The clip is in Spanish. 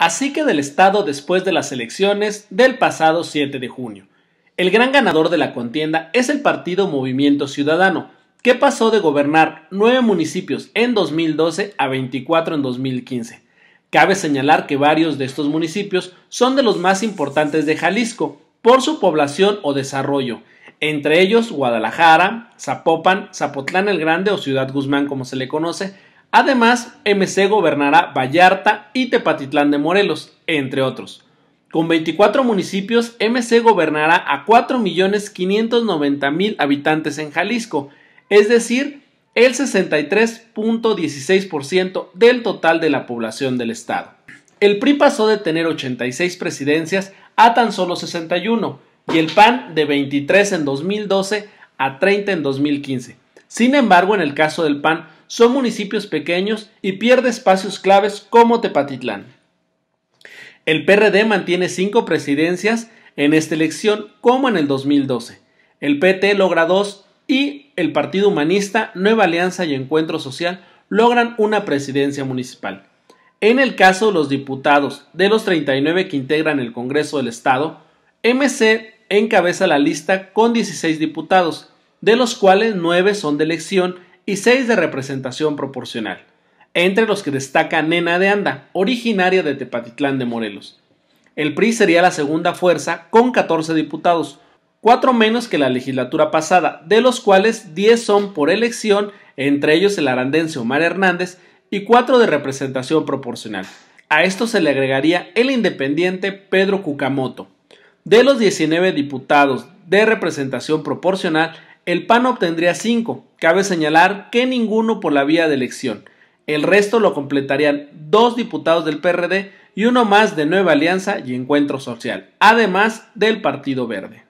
así que del Estado después de las elecciones del pasado 7 de junio. El gran ganador de la contienda es el partido Movimiento Ciudadano, que pasó de gobernar nueve municipios en 2012 a 24 en 2015. Cabe señalar que varios de estos municipios son de los más importantes de Jalisco por su población o desarrollo, entre ellos Guadalajara, Zapopan, Zapotlán el Grande o Ciudad Guzmán como se le conoce, Además, MC gobernará Vallarta y Tepatitlán de Morelos, entre otros. Con 24 municipios, MC gobernará a 4.590.000 habitantes en Jalisco, es decir, el 63.16% del total de la población del estado. El PRI pasó de tener 86 presidencias a tan solo 61 y el PAN de 23 en 2012 a 30 en 2015. Sin embargo, en el caso del PAN, son municipios pequeños y pierde espacios claves como Tepatitlán. El PRD mantiene cinco presidencias en esta elección como en el 2012. El PT logra dos y el Partido Humanista, Nueva Alianza y Encuentro Social logran una presidencia municipal. En el caso de los diputados de los 39 que integran el Congreso del Estado, MC encabeza la lista con 16 diputados, de los cuales 9 son de elección y seis de representación proporcional, entre los que destaca Nena de Anda, originaria de Tepatitlán de Morelos. El PRI sería la segunda fuerza con 14 diputados, cuatro menos que la legislatura pasada, de los cuales 10 son por elección, entre ellos el arandense Omar Hernández, y cuatro de representación proporcional. A esto se le agregaría el independiente Pedro Cucamoto. De los 19 diputados de representación proporcional, el PAN obtendría 5. Cabe señalar que ninguno por la vía de elección. El resto lo completarían dos diputados del PRD y uno más de Nueva Alianza y Encuentro Social, además del Partido Verde.